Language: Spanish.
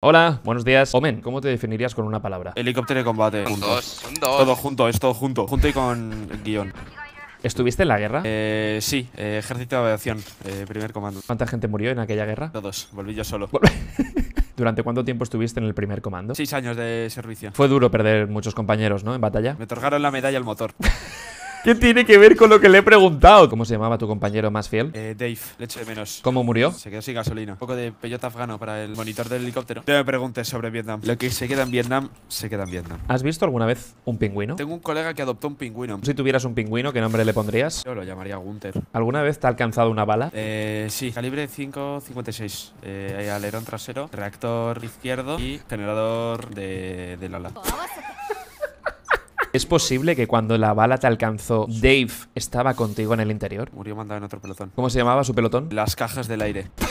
Hola, buenos días. Omen, ¿cómo te definirías con una palabra? Helicóptero de combate. Son juntos. Todo junto, es todo junto. Junto y con guión. ¿Estuviste en la guerra? Eh, sí, eh, ejército de aviación, eh, primer comando. ¿Cuánta gente murió en aquella guerra? Todos, volví yo solo. ¿Durante cuánto tiempo estuviste en el primer comando? Seis años de servicio. Fue duro perder muchos compañeros, ¿no? En batalla. Me otorgaron la medalla al motor. ¿Qué tiene que ver con lo que le he preguntado? ¿Cómo se llamaba tu compañero más fiel? Eh, Dave, le echo de menos. ¿Cómo murió? Se quedó sin gasolina. Un poco de peyote afgano para el monitor del helicóptero. No me preguntes sobre Vietnam. Lo que se queda en Vietnam, se queda en Vietnam. ¿Has visto alguna vez un pingüino? Tengo un colega que adoptó un pingüino. Si tuvieras un pingüino, ¿qué nombre le pondrías? Yo lo llamaría Gunter. ¿Alguna vez te ha alcanzado una bala? Eh, sí, calibre 5.56. Eh, alerón trasero, reactor izquierdo y generador de, la ala. ¿Es posible que cuando la bala te alcanzó, Dave estaba contigo en el interior? Murió mandado en otro pelotón. ¿Cómo se llamaba su pelotón? Las cajas del aire.